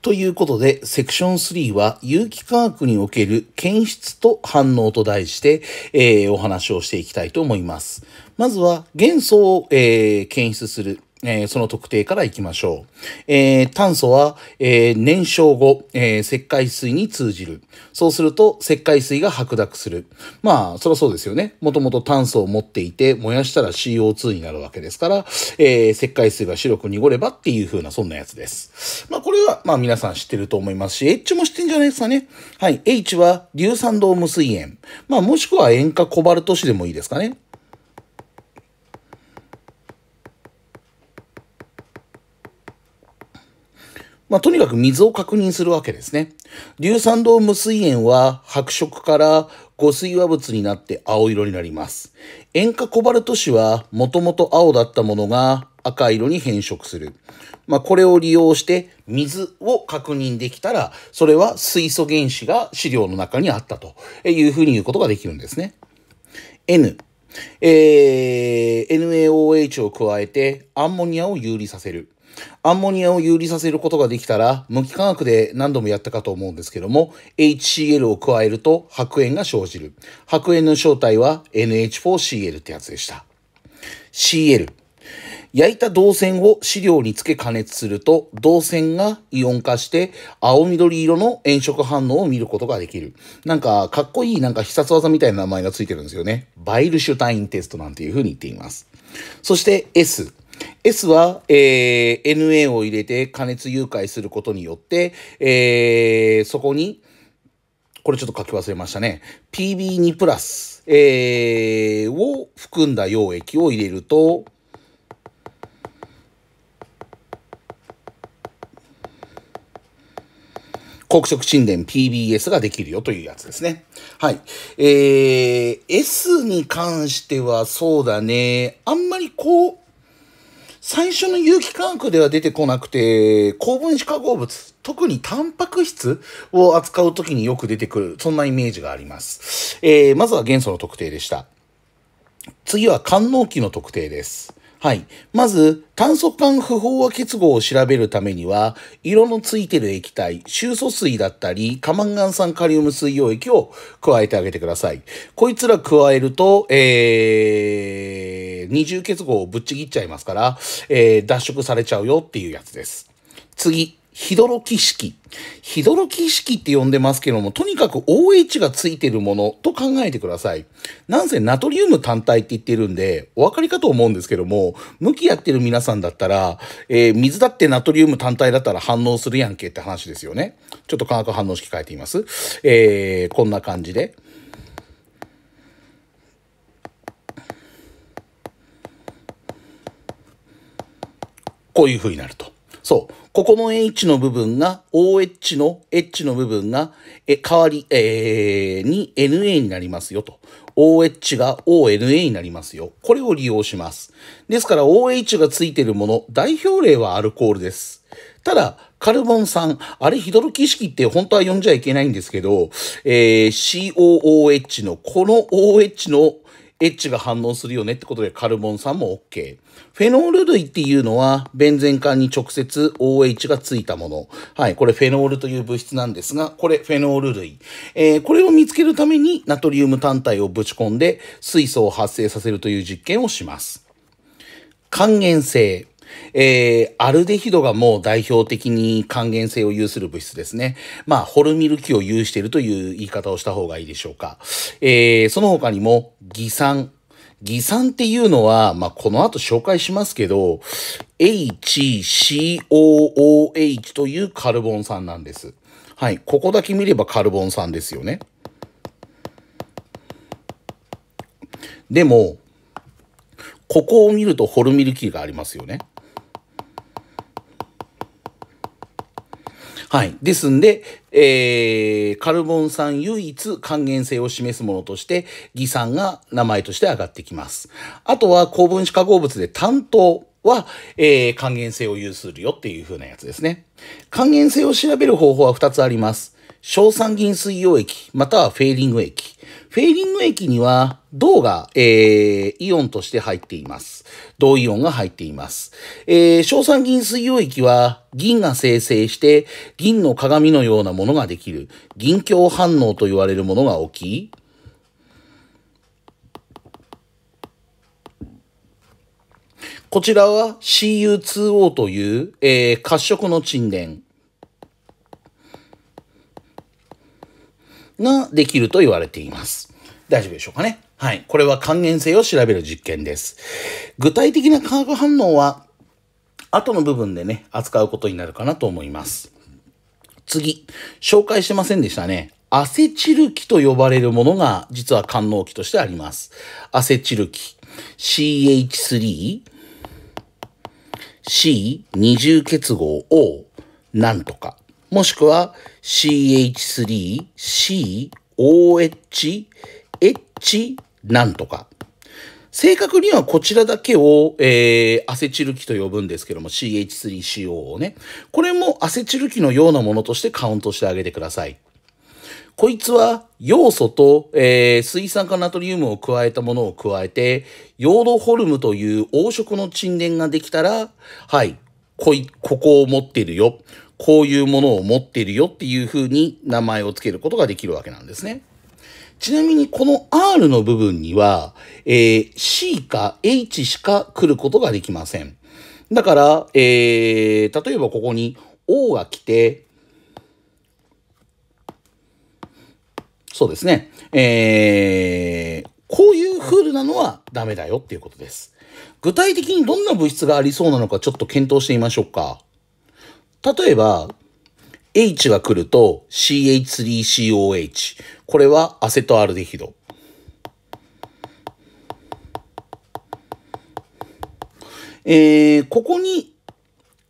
ということで、セクション3は有機化学における検出と反応と題して、えー、お話をしていきたいと思います。まずは元素を、えー、検出する。えー、その特定からいきましょう。えー、炭素は、えー、燃焼後、え石灰水に通じる。そうすると、石灰水が白濁する。まあ、そりゃそうですよね。もともと炭素を持っていて、燃やしたら CO2 になるわけですから、え石灰水が白く濁ればっていう風な、そんなやつです。まあ、これは、まあ、皆さん知ってると思いますし、H も知ってんじゃないですかね。はい。H は、硫酸銅無水塩。まあ、もしくは塩化コバルト紙でもいいですかね。まあ、とにかく水を確認するわけですね。硫酸銅無水塩は白色から五水和物になって青色になります。塩化コバルト紙はもともと青だったものが赤色に変色する。まあ、これを利用して水を確認できたら、それは水素原子が資料の中にあったというふうに言うことができるんですね。N。えー、NaOH を加えてアンモニアを有利させる。アンモニアを有利させることができたら、無機化学で何度もやったかと思うんですけども、HCl を加えると白煙が生じる。白煙の正体は NH4Cl ってやつでした。CL。焼いた銅線を飼料につけ加熱すると、銅線がイオン化して青緑色の炎色反応を見ることができる。なんか、かっこいいなんか必殺技みたいな名前がついてるんですよね。バイルシュタインテストなんていうふうに言っています。そして S。S は、えー、NA を入れて加熱融解することによって、えー、そこに、これちょっと書き忘れましたね。PB2 プラス、えー、を含んだ溶液を入れると、黒色沈殿 PBS ができるよというやつですね。はい。えー、S に関してはそうだね。あんまりこう、最初の有機化学では出てこなくて、高分子化合物、特にタンパク質を扱う時によく出てくる、そんなイメージがあります。えー、まずは元素の特定でした。次は官能器の特定です。はい。まず、炭素間不飽和結合を調べるためには、色のついてる液体、臭素水だったり、過マン酸カリウム水溶液を加えてあげてください。こいつら加えると、えー、二重結合をぶっちぎっちゃいますから、えー、脱色されちゃうよっていうやつです。次。ヒドロキ式。ヒドロキ式って呼んでますけども、とにかく OH がついてるものと考えてください。なんせナトリウム単体って言ってるんで、お分かりかと思うんですけども、向き合ってる皆さんだったら、えー、水だってナトリウム単体だったら反応するやんけって話ですよね。ちょっと化学反応式変えてみます。えー、こんな感じで。こういう風になると。そう。ここの H の部分が OH の H の部分が、え、代わり、えー、に NA になりますよと。OH が ONA になりますよ。これを利用します。ですから OH がついているもの、代表例はアルコールです。ただ、カルボン酸、あれヒドロキ式って本当は呼んじゃいけないんですけど、えー、COOH のこの OH のエッジが反応するよねってことでカルボン酸も OK。フェノール類っていうのは、ベンゼン管に直接 OH がついたもの。はい、これフェノールという物質なんですが、これフェノール類。えー、これを見つけるためにナトリウム単体をぶち込んで水素を発生させるという実験をします。還元性。えー、アルデヒドがもう代表的に還元性を有する物質ですね。まあ、ホルミル基を有しているという言い方をした方がいいでしょうか。えー、その他にも、偽酸。偽酸っていうのは、まあ、この後紹介しますけど、HCOOH というカルボン酸なんです。はい。ここだけ見ればカルボン酸ですよね。でも、ここを見るとホルミルキーがありますよね。はい。ですんで、えー、カルボン酸唯一還元性を示すものとして、偽酸が名前として上がってきます。あとは、高分子化合物で担当。は、えー、還元性を有するよっていう風なやつですね。還元性を調べる方法は2つあります。硝酸銀水溶液、またはフェーリング液。フェーリング液には銅が、えー、イオンとして入っています。銅イオンが入っています。えー、硝酸銀水溶液は銀が生成して銀の鏡のようなものができる銀鏡反応と言われるものが起き、こちらは CU2O という、えー、褐色の沈殿。ができると言われています。大丈夫でしょうかねはい。これは還元性を調べる実験です。具体的な化学反応は、後の部分でね、扱うことになるかなと思います。次、紹介してませんでしたね。アセチル基と呼ばれるものが、実は官能基としてあります。アセチル基、CH3、C20 結合 O、なんとか。もしくは CH3、C、OH、H なんとか。正確にはこちらだけを、えー、アセチル基と呼ぶんですけども CH3CO をね。これもアセチル基のようなものとしてカウントしてあげてください。こいつは要素と、えー、水酸化ナトリウムを加えたものを加えて、ヨードホルムという黄色の沈殿ができたら、はい、こい、ここを持ってるよ。こういうものを持っているよっていうふうに名前を付けることができるわけなんですね。ちなみにこの R の部分には、えー、C か H しか来ることができません。だから、えー、例えばここに O が来て、そうですね。えー、こういうフールなのはダメだよっていうことです。具体的にどんな物質がありそうなのかちょっと検討してみましょうか。例えば、H が来ると CH3COH。これはアセトアルデヒド。えー、ここに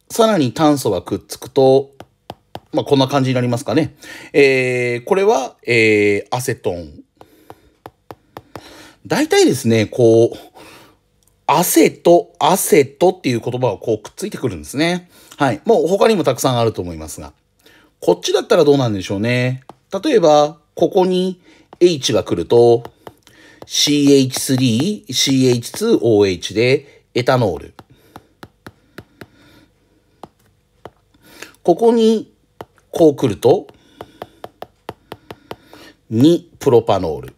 さらに炭素がくっつくと、まあ、こんな感じになりますかね。えー、これは、えー、アセトン。大体ですね、こう、アセト、アセトっていう言葉がこうくっついてくるんですね。はい。もう他にもたくさんあると思いますが。こっちだったらどうなんでしょうね。例えば、ここに H が来ると、CH3、CH2OH でエタノール。ここにこう来ると、2プロパノール。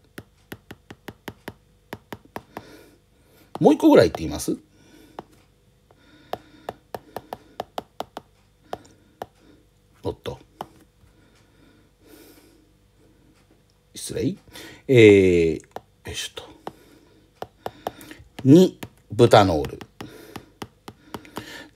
もう一個ぐらい言ってみますおっと。失礼。えー、よいしょと。2、ブタノール。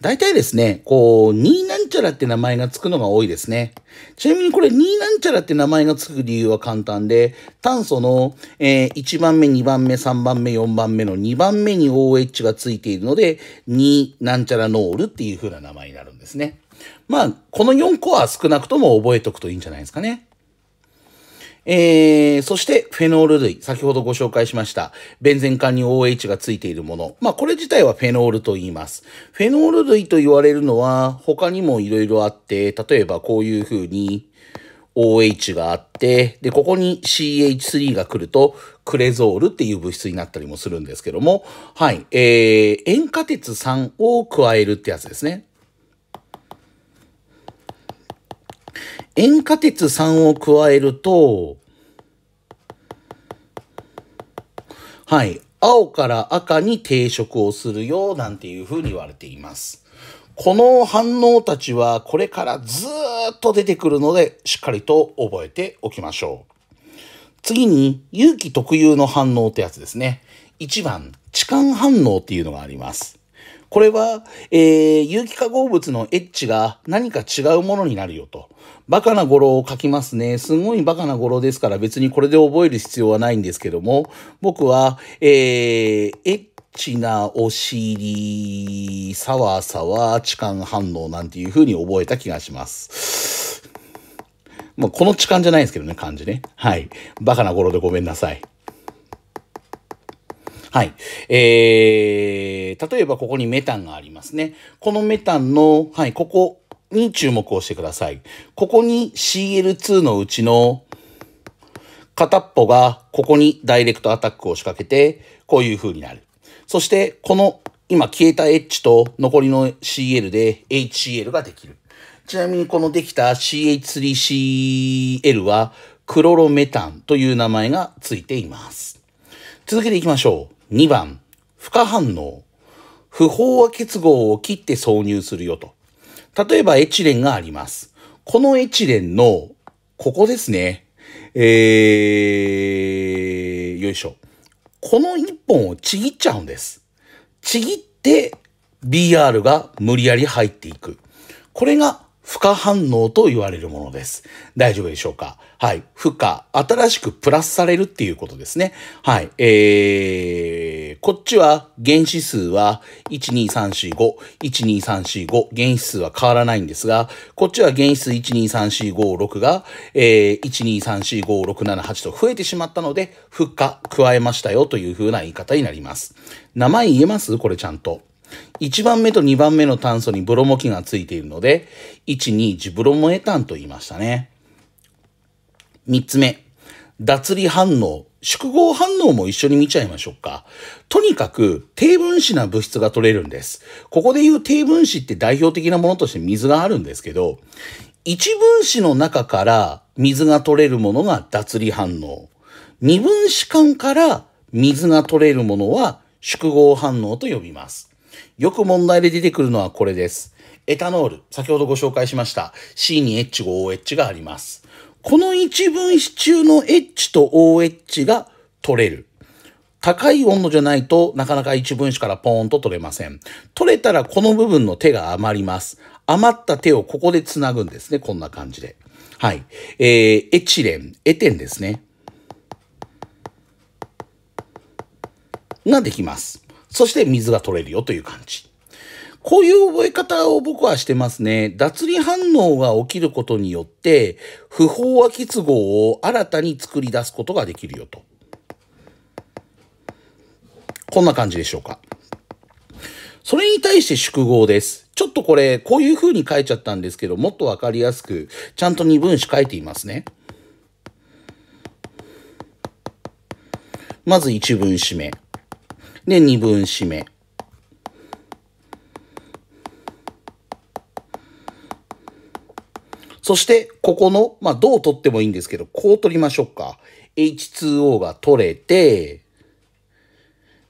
大体ですね、こう、2なんちゃらって名前がつくのが多いですね。ちなみにこれ2なんちゃらって名前がつく理由は簡単で、炭素の、えー、1番目、2番目、3番目、4番目の2番目に OH がついているので、2なんちゃらノールっていう風な名前になるんですね。まあ、この4個は少なくとも覚えておくといいんじゃないですかね。えー、そして、フェノール類。先ほどご紹介しました。ベンゼン管に OH がついているもの。まあ、これ自体はフェノールと言います。フェノール類と言われるのは、他にもいろいろあって、例えばこういう風に OH があって、で、ここに CH3 が来ると、クレゾールっていう物質になったりもするんですけども、はい。えー、塩化鉄3を加えるってやつですね。塩化鉄3を加えると、はい、青から赤に定食をするよ、なんていうふうに言われています。この反応たちはこれからずっと出てくるので、しっかりと覚えておきましょう。次に、有機特有の反応ってやつですね。1番、痴漢反応っていうのがあります。これは、えー、有機化合物のエッジが何か違うものになるよと。バカな語呂を書きますね。すごいバカな語呂ですから別にこれで覚える必要はないんですけども、僕は、えー、エッチなお尻、ーサワー、痴漢反応なんていう風に覚えた気がします。まあ、この痴漢じゃないですけどね、漢字ね。はい。バカな語呂でごめんなさい。はい。えー、例えばここにメタンがありますね。このメタンの、はい、ここに注目をしてください。ここに CL2 のうちの片っぽがここにダイレクトアタックを仕掛けて、こういう風になる。そして、この今消えた H と残りの CL で HCl ができる。ちなみにこのできた CH3CL はクロロメタンという名前がついています。続けていきましょう。2番、不可反応。不飽和結合を切って挿入するよと。例えばエチレンがあります。このエチレンの、ここですね。えー、よいしょ。この1本をちぎっちゃうんです。ちぎって BR が無理やり入っていく。これが不可反応と言われるものです。大丈夫でしょうかはい。負荷、新しくプラスされるっていうことですね。はい。えー、こっちは原子数は12345、12345、原子数は変わらないんですが、こっちは原子数1 2 3 4 5 6が、えー、123455678と増えてしまったので、負荷加えましたよというふうな言い方になります。名前言えますこれちゃんと。1番目と2番目の炭素にブロモ基がついているので、12ジブロモエタンと言いましたね。3つ目、脱離反応。縮合反応も一緒に見ちゃいましょうか。とにかく低分子な物質が取れるんです。ここで言う低分子って代表的なものとして水があるんですけど、1分子の中から水が取れるものが脱離反応。2分子間から水が取れるものは縮合反応と呼びます。よく問題で出てくるのはこれです。エタノール。先ほどご紹介しました。C に H5OH があります。この一分子中の H と OH が取れる。高い温度じゃないとなかなか一分子からポーンと取れません。取れたらこの部分の手が余ります。余った手をここで繋ぐんですね。こんな感じで。はい。えー、エチレン、エテンですね。ができます。そして水が取れるよという感じ。こういう覚え方を僕はしてますね。脱離反応が起きることによって、不飽和結合を新たに作り出すことができるよと。こんな感じでしょうか。それに対して宿号です。ちょっとこれ、こういう風に書いちゃったんですけど、もっとわかりやすく、ちゃんと二分子書いていますね。まず一分子目。で、二分締め。そして、ここの、まあ、どう取ってもいいんですけど、こう取りましょうか。H2O が取れて、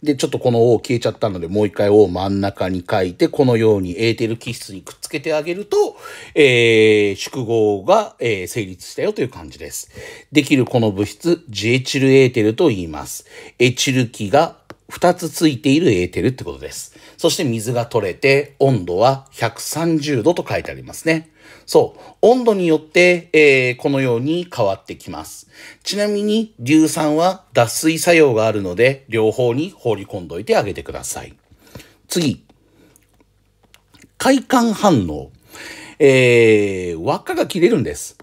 で、ちょっとこの O 消えちゃったので、もう一回 O 真ん中に書いて、このようにエーテル気質にくっつけてあげると、えー、宿号が、えー、成立したよという感じです。できるこの物質、ジエチルエーテルと言います。エチル基が2つついているエーテルってことです。そして水が取れて、温度は130度と書いてありますね。そう。温度によって、えー、このように変わってきます。ちなみに、硫酸は脱水作用があるので、両方に放り込んどいてあげてください。次。快感反応。えー、輪っかが切れるんです。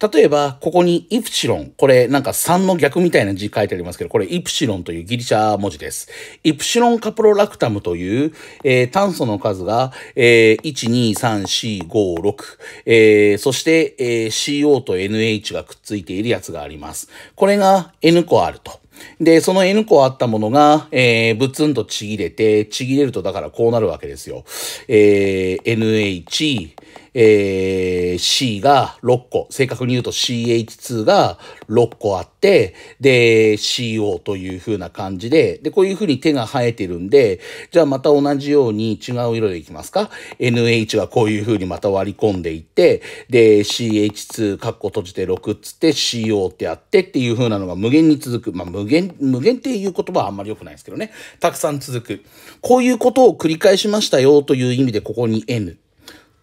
例えば、ここにイプシロン。これなんか3の逆みたいな字書いてありますけど、これイプシロンというギリシャ文字です。イプシロンカプロラクタムという、えー、炭素の数が、えー、1,2,3,4,5,6、えー、そして、えー、CO と NH がくっついているやつがあります。これが N 個あると。で、その N 個あったものが、えー、ブツンとちぎれて、ちぎれるとだからこうなるわけですよ。えー、NH、えー、C が6個、正確に言うと CH2 が6個あって、で、CO という風な感じで、で、こういう風に手が生えてるんで、じゃあまた同じように違う色でいきますか ?NH はこういう風にまた割り込んでいって、で、CH2、カッコ閉じて6っつって CO ってあってっていう風なのが無限に続く。まあ、無限、無限っていう言葉はあんまり良くないですけどね。たくさん続く。こういうことを繰り返しましたよという意味で、ここに N。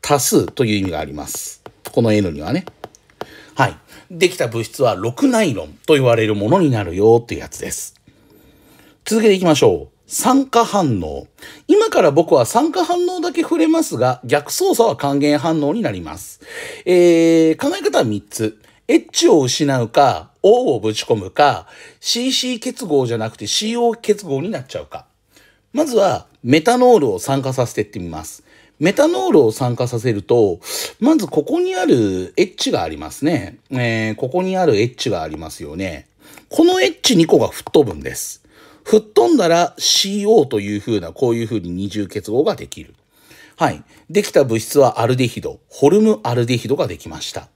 多数という意味があります。この N にはね。はい。できた物質は6ナイロンと言われるものになるよっていうやつです。続けていきましょう。酸化反応。今から僕は酸化反応だけ触れますが、逆操作は還元反応になります。えー、考え方は3つ。H を失うか、O をぶち込むか、CC 結合じゃなくて CO 結合になっちゃうか。まずは、メタノールを酸化させていってみます。メタノールを酸化させると、まずここにあるエッジがありますね。えー、ここにあるエッジがありますよね。このエッジ2個が吹っ飛ぶんです。吹っ飛んだら CO というふうな、こういうふうに二重結合ができる。はい。できた物質はアルデヒド、ホルムアルデヒドができました。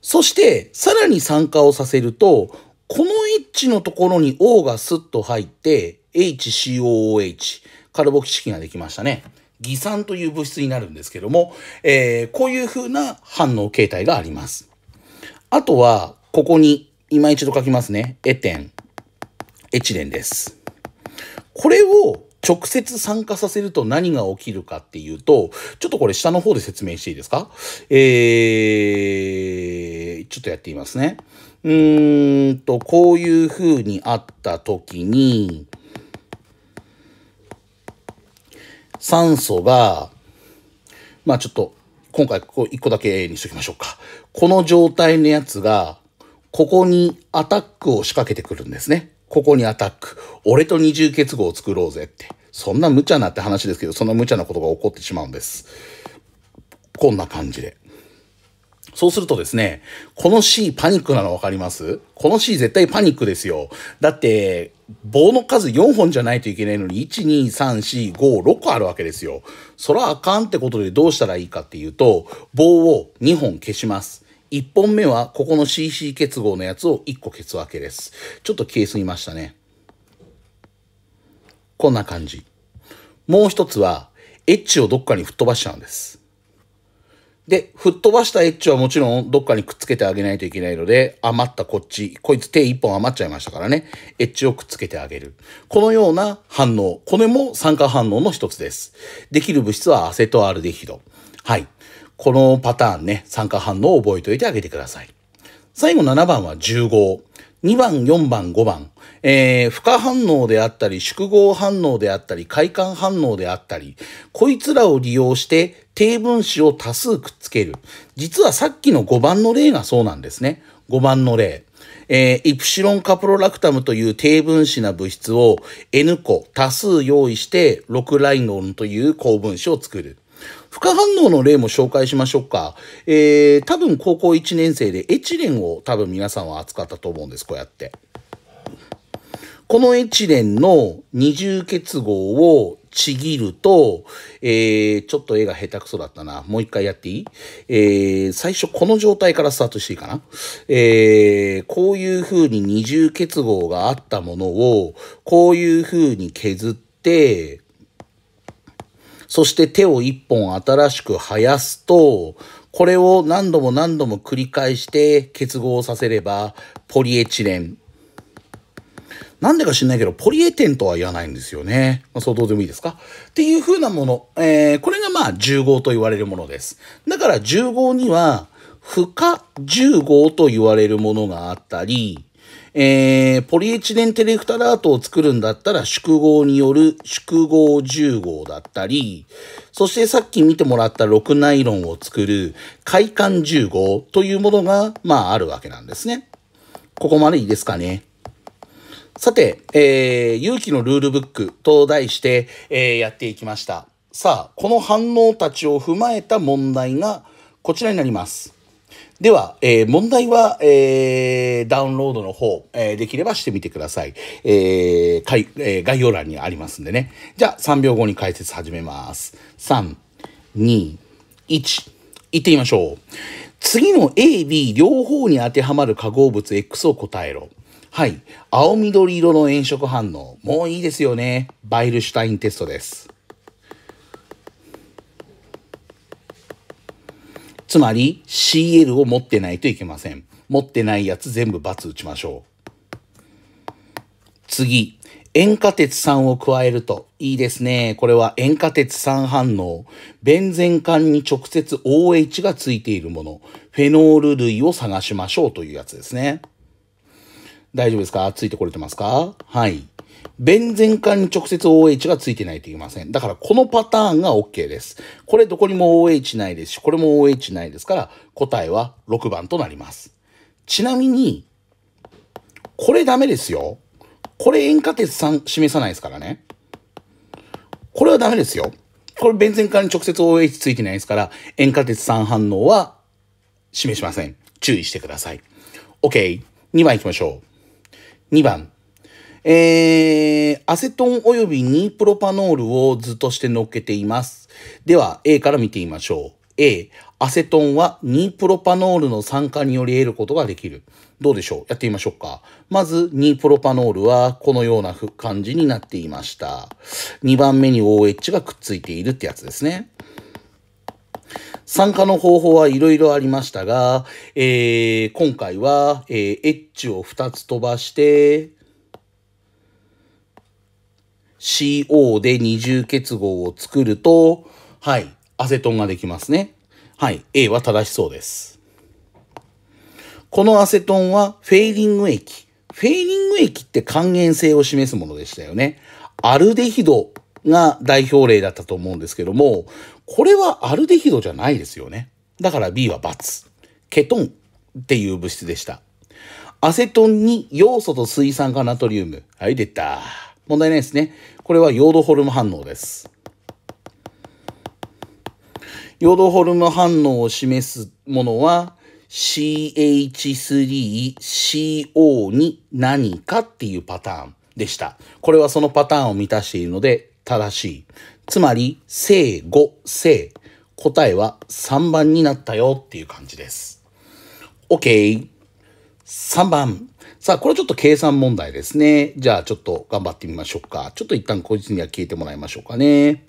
そして、さらに酸化をさせると、このエッジのところに O がスッと入って、HCOOH、カルボキシキができましたね。偽酸という物質になるんですけども、えー、こういうふうな反応形態があります。あとは、ここに今一度書きますね。エテン、エチレンです。これを直接酸化させると何が起きるかっていうと、ちょっとこれ下の方で説明していいですかえー、ちょっとやってみますね。うーんと、こういう風にあった時に、酸素が、まあちょっと、今回ここ1個だけにしときましょうか。この状態のやつが、ここにアタックを仕掛けてくるんですね。ここにアタック。俺と二重結合を作ろうぜって。そんな無茶なって話ですけど、そんな無茶なことが起こってしまうんです。こんな感じで。そうするとですね、この C パニックなの分かりますこの C 絶対パニックですよ。だって、棒の数4本じゃないといけないのに、1、2、3、4、5、6個あるわけですよ。そらあかんってことでどうしたらいいかっていうと、棒を2本消します。1本目は、ここの CC 結合のやつを1個消すわけです。ちょっと消えすぎましたね。こんな感じ。もう一つは、エッジをどっかに吹っ飛ばしちゃうんです。で、吹っ飛ばしたエッジはもちろんどっかにくっつけてあげないといけないので、余ったこっち、こいつ手1本余っちゃいましたからね、エッジをくっつけてあげる。このような反応、これも酸化反応の一つです。できる物質はアセトアルデヒド。はい。このパターンね、酸化反応を覚えておいてあげてください。最後7番は1 5 2番、4番、5番。えー、負荷反応であったり、縮合反応であったり、快感反応であったり、こいつらを利用して低分子を多数くっつける。実はさっきの5番の例がそうなんですね。5番の例。えー、イプシロンカプロラクタムという低分子な物質を N 個多数用意して6ライノンという高分子を作る。不可反応の例も紹介しましょうか。えー、多分高校1年生でエチレンを多分皆さんは扱ったと思うんです、こうやって。このエチレンの二重結合をちぎると、えー、ちょっと絵が下手くそだったな。もう一回やっていいえー、最初この状態からスタートしていいかなえー、こういう風に二重結合があったものを、こういう風に削って、そして手を一本新しく生やすと、これを何度も何度も繰り返して結合させれば、ポリエチレンなんでか知んないけど、ポリエテンとは言わないんですよね。まあ、そうどうでもいいですかっていう風なもの。えー、これがまあ重合と言われるものです。だから重合には、不可重合と言われるものがあったり、えー、ポリエチレンテレクタラートを作るんだったら縮合による縮合10号だったり、そしてさっき見てもらった6ナイロンを作る快感10号というものが、まああるわけなんですね。ここまでいいですかね。さて、えー、勇気のルールブックと題して、えー、やっていきました。さあ、この反応たちを踏まえた問題がこちらになります。では、えー、問題は、えー、ダウンロードの方、えー、できればしてみてください。えーかいえー、概要欄にありますんでね。じゃあ、3秒後に解説始めます。3、2、1、行ってみましょう。次の A、B 両方に当てはまる化合物 X を答えろ。はい。青緑色の炎色反応。もういいですよね。バイルシュタインテストです。つまり CL を持ってないといけません。持ってないやつ全部×打ちましょう。次。塩化鉄酸を加えると。いいですね。これは塩化鉄酸反応。ベンゼン管に直接 OH がついているもの。フェノール類を探しましょうというやつですね。大丈夫ですかついてこれてますかはい。弁前管に直接 OH がついてないといけません。だからこのパターンが OK です。これどこにも OH ないですし、これも OH ないですから、答えは6番となります。ちなみに、これダメですよ。これ塩化鉄酸示さないですからね。これはダメですよ。これベンゼン管に直接 OH ついてないですから、塩化鉄酸反応は示しません。注意してください。OK。2番行きましょう。2番、えー、アセトン及びニープロパノールを図として乗っけています。では、A から見てみましょう。A、アセトンはニープロパノールの酸化により得ることができる。どうでしょうやってみましょうか。まず、ニープロパノールはこのような感じになっていました。2番目に OH がくっついているってやつですね。参加の方法はいろいろありましたが、えー、今回は、えー、エッジを2つ飛ばして、CO で二重結合を作ると、はい、アセトンができますね。はい、A は正しそうです。このアセトンはフェイリング液。フェイリング液って還元性を示すものでしたよね。アルデヒドが代表例だったと思うんですけども、これはアルデヒドじゃないですよね。だから B は×。ケトンっていう物質でした。アセトンに要素と水酸化ナトリウム。はい、出た。問題ないですね。これはヨードホルム反応です。ヨードホルム反応を示すものは CH3CO に何かっていうパターンでした。これはそのパターンを満たしているので正しい。つまり、正語、正。答えは3番になったよっていう感じです。OK。3番。さあ、これちょっと計算問題ですね。じゃあ、ちょっと頑張ってみましょうか。ちょっと一旦こいつには消えてもらいましょうかね。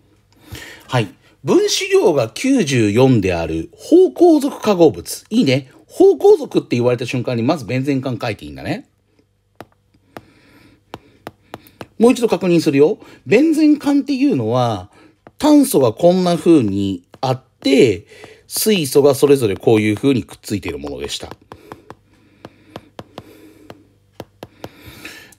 はい。分子量が94である方向属化合物。いいね。方向属って言われた瞬間にまずベン感書いていいんだね。もう一度確認するよ。ベンゼン管っていうのは、炭素がこんな風にあって、水素がそれぞれこういう風にくっついているものでした。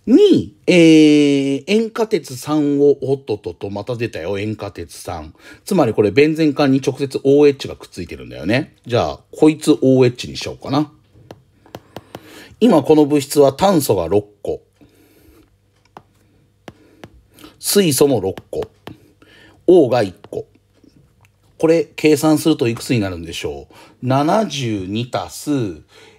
に、えー、塩化鉄3を、おっとっとと、また出たよ、塩化鉄3。つまりこれ、ベンゼン管に直接 OH がくっついてるんだよね。じゃあ、こいつ OH にしようかな。今この物質は炭素が6個、水素も6個、O が1個。これ計算するといくつになるんでしょう ?72 たす、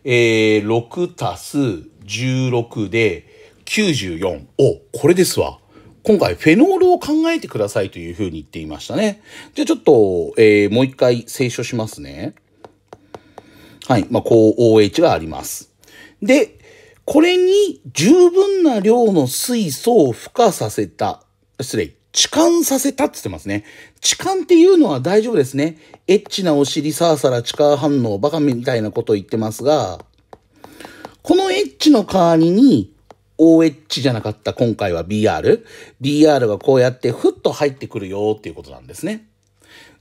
えー、6たす16で94。お、これですわ。今回フェノールを考えてくださいというふうに言っていましたね。じゃあちょっと、えー、もう一回清書しますね。はい。まあ、こう OH があります。で、これに十分な量の水素を付加させた失礼、痴漢させたって言ってますね。痴漢っていうのは大丈夫ですね。エッチなお尻、さらさら痴漢反応、バカみたいなこと言ってますが、このエッチの代わりに、OH じゃなかった今回は BR。BR がこうやってふっと入ってくるよっていうことなんですね。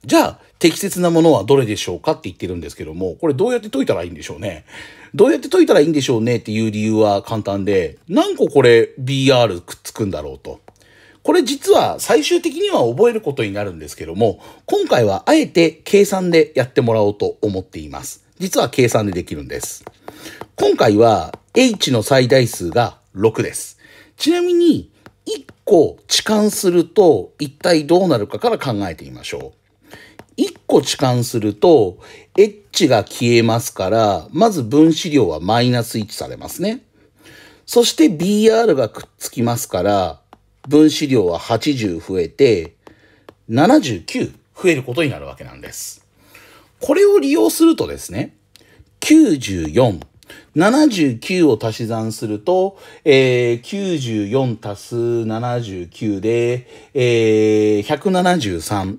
じゃあ、適切なものはどれでしょうかって言ってるんですけども、これどうやって解いたらいいんでしょうね。どうやって解いたらいいんでしょうねっていう理由は簡単で、何個これ BR くっつくんだろうと。これ実は最終的には覚えることになるんですけども、今回はあえて計算でやってもらおうと思っています。実は計算でできるんです。今回は h の最大数が6です。ちなみに1個置換すると一体どうなるかから考えてみましょう。1個置換すると h が消えますから、まず分子量はマイナス1されますね。そして BR がくっつきますから、分子量は80増えて、79増えることになるわけなんです。これを利用するとですね、94、79を足し算すると、えー、94足す79で、えー、173。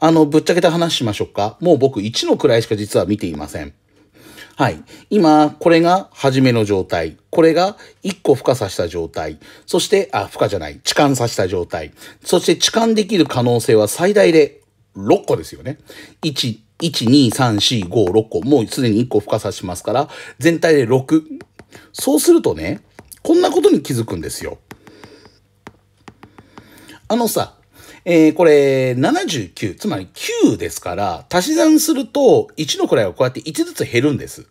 あの、ぶっちゃけた話しましょうか。もう僕1の位しか実は見ていません。はい。今、これが初めの状態。これが1個孵化させた状態。そして、あ、孵化じゃない。痴漢させた状態。そして痴漢できる可能性は最大で6個ですよね。1、1、2、3、4、5、6個。もうすでに1個孵化させますから、全体で6。そうするとね、こんなことに気づくんですよ。あのさ、えー、これ79、つまり9ですから、足し算すると1の位はこうやって1ずつ減るんです。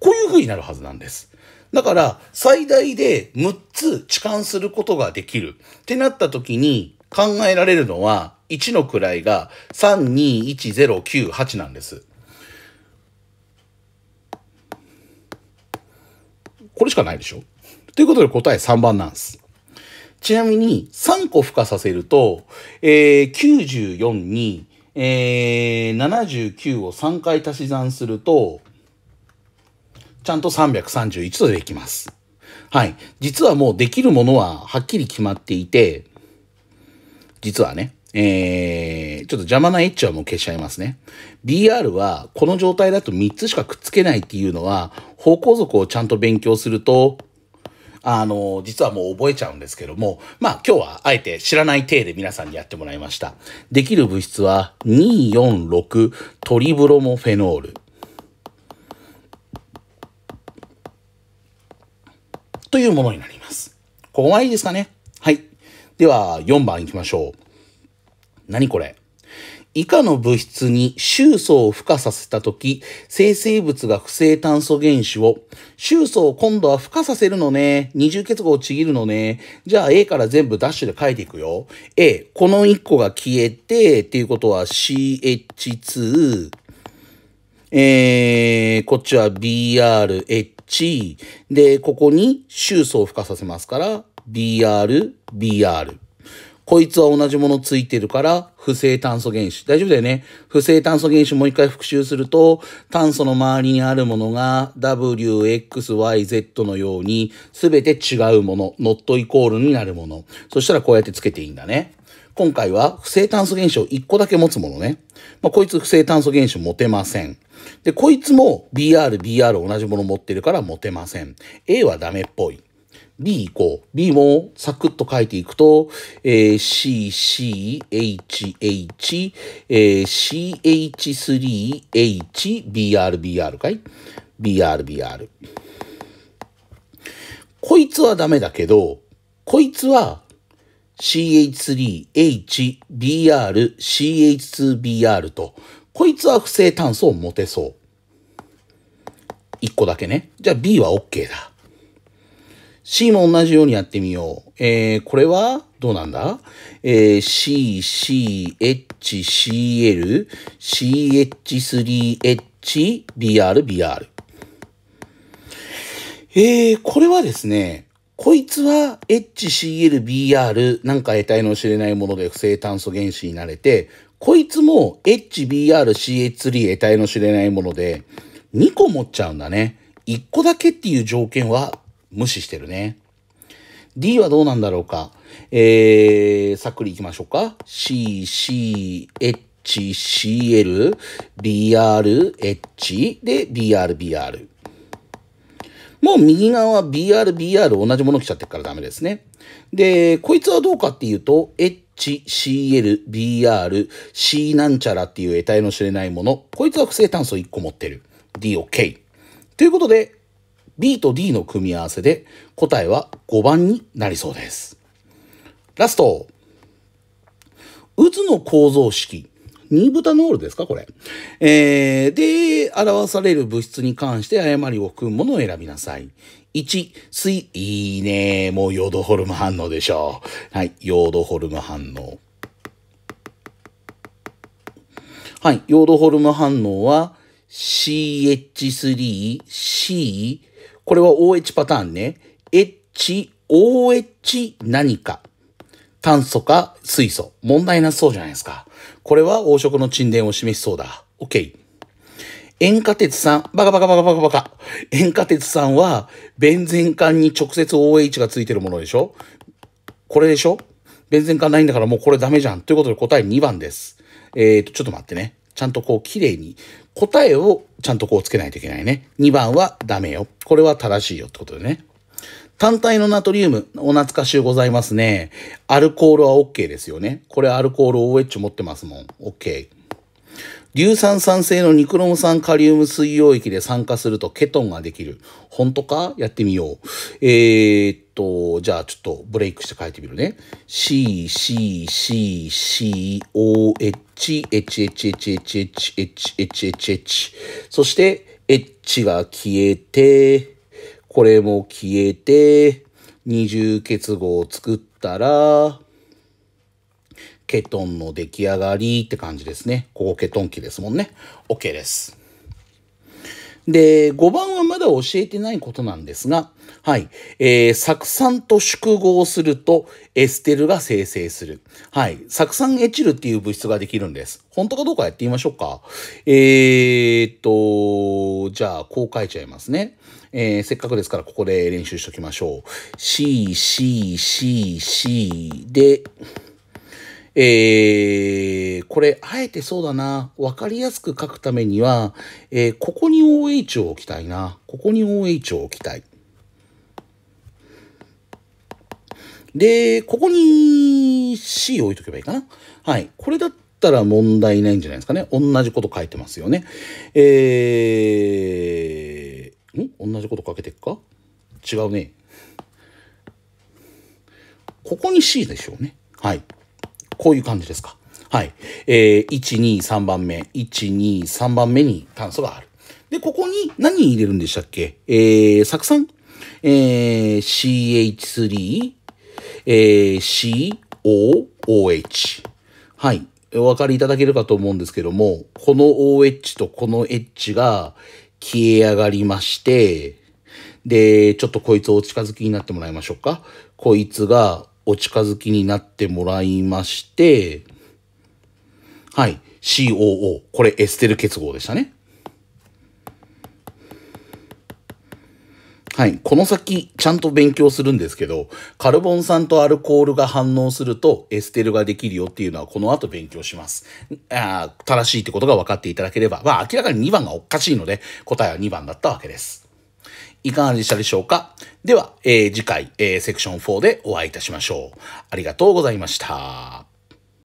こういう風になるはずなんです。だから、最大で6つ置換することができる。ってなった時に考えられるのは、1の位が321098なんです。これしかないでしょということで答え3番なんです。ちなみに3個付加させると、えー、94に、えー、79を3回足し算すると、ちゃんと331とできます。はい。実はもうできるものははっきり決まっていて、実はね、えー、ちょっと邪魔なエッジはもう消しちゃいますね。BR はこの状態だと3つしかくっつけないっていうのは、方向族をちゃんと勉強すると、あの、実はもう覚えちゃうんですけども、まあ今日はあえて知らない体で皆さんにやってもらいました。できる物質は246トリブロモフェノール。というものになります。ここはいいですかねはい。では、4番いきましょう。何これ以下の物質に臭素を付加させたとき、生成物が不正炭素原子を、臭素を今度は付加させるのね。二重結合をちぎるのね。じゃあ A から全部ダッシュで書いていくよ。A、この1個が消えて、っていうことは CH2、えー、こっちは BRH。で、ここに臭素を付加させますから、BR、BR。こいつは同じものついてるから、不正炭素原子。大丈夫だよね不正炭素原子もう一回復習すると、炭素の周りにあるものが W、X、Y、Z のように、すべて違うもの、ノットイコールになるもの。そしたらこうやってつけていいんだね。今回は不正炭素原子を1個だけ持つものね。まあ、こいつ不正炭素原子持てません。で、こいつも BR、BR 同じもの持ってるから持てません。A はダメっぽい。B 行こう。B もサクッと書いていくと、えー、C、C、H、H、えー、CH3、H、BR、BR かい ?BR、BR。こいつはダメだけど、こいつは CH3、H、BR、CH2、BR と、こいつは不正炭素を持てそう。1個だけね。じゃあ B は OK だ。C も同じようにやってみよう。えー、これはどうなんだえー、C、C、H、CL、CH3、H、BR、BR。えー、これはですね、こいつは HClBr なんか得体の知れないもので不正炭素原子になれて、こいつも HBrCH3 得体の知れないもので、2個持っちゃうんだね。1個だけっていう条件は無視してるね。D はどうなんだろうか。えー、さっくりいきましょうか。C、C、H、C、L、B、R、H で B、R、B、R。もう右側は BR、BR 同じもの来ちゃってるからダメですね。で、こいつはどうかっていうと、H、CL、BR、C なんちゃらっていう得体の知れないもの。こいつは不正炭素1個持ってる。D、OK。ということで、B と D の組み合わせで答えは5番になりそうです。ラスト。渦の構造式。ニブタノールですかこれ。えー、で、表される物質に関して誤りを含むものを選びなさい。1、水、いいね。もうヨードホルム反応でしょう。はい、ヨードホルム反応。はい、ヨードホルム反応は CH3、C、これは OH パターンね。H、OH 何か。炭素か水素。問題なそうじゃないですか。これは黄色の沈殿を示しそうだ。OK。塩化鉄酸、バカバカバカバカバカ。塩化鉄酸は、ベンゼン管に直接 OH がついてるものでしょこれでしょベンゼン管ないんだからもうこれダメじゃん。ということで答え2番です。えーと、ちょっと待ってね。ちゃんとこう綺麗に答えをちゃんとこうつけないといけないね。2番はダメよ。これは正しいよってことでね。単体のナトリウム、お懐かしゅうございますね。アルコールは OK ですよね。これアルコール OH 持ってますもん。OK。硫酸酸性のニクロム酸カリウム水溶液で酸化するとケトンができる。本当かやってみよう。えー、っと、じゃあちょっとブレイクして書いてみるね。C, C, C, C, O, H, H, H, H, H, H, H, H, H, H. そして、H が消えて、これも消えて、二重結合を作ったら、ケトンの出来上がりって感じですね。ここケトン期ですもんね。OK です。で、5番はまだ教えてないことなんですが、はい。えー、酢酸と縮合するとエステルが生成する。はい。酢酸エチルっていう物質ができるんです。本当かどうかやってみましょうか。えーと、じゃあ、こう書いちゃいますね。えー、せっかくですから、ここで練習しときましょう。C、C、C、C で、えー、これ、あえてそうだな。わかりやすく書くためには、えー、ここに OH を置きたいな。ここに OH を置きたい。で、ここに C を置いとけばいいかな。はい。これだったら問題ないんじゃないですかね。同じこと書いてますよね。えー、ん同じこと書けてっか違うね。ここに C でしょうね。はい。こういう感じですか。はい。えー、1、2、3番目。1、2、3番目に炭素がある。で、ここに何入れるんでしたっけえー、酢酸。えー、CH3、えー、COOH。はい。お分かりいただけるかと思うんですけども、この OH とこの H が消え上がりまして、で、ちょっとこいつをお近づきになってもらいましょうか。こいつがお近づきになってもらいまして、はい、COO。これエステル結合でしたね。はい、この先ちゃんと勉強するんですけど、カルボン酸とアルコールが反応するとエステルができるよっていうのはこの後勉強します。あ正しいってことが分かっていただければ、まあ明らかに2番がおかしいので答えは2番だったわけです。いかがでしたでしょうかでは、えー、次回、えー、セクション4でお会いいたしましょう。ありがとうございました。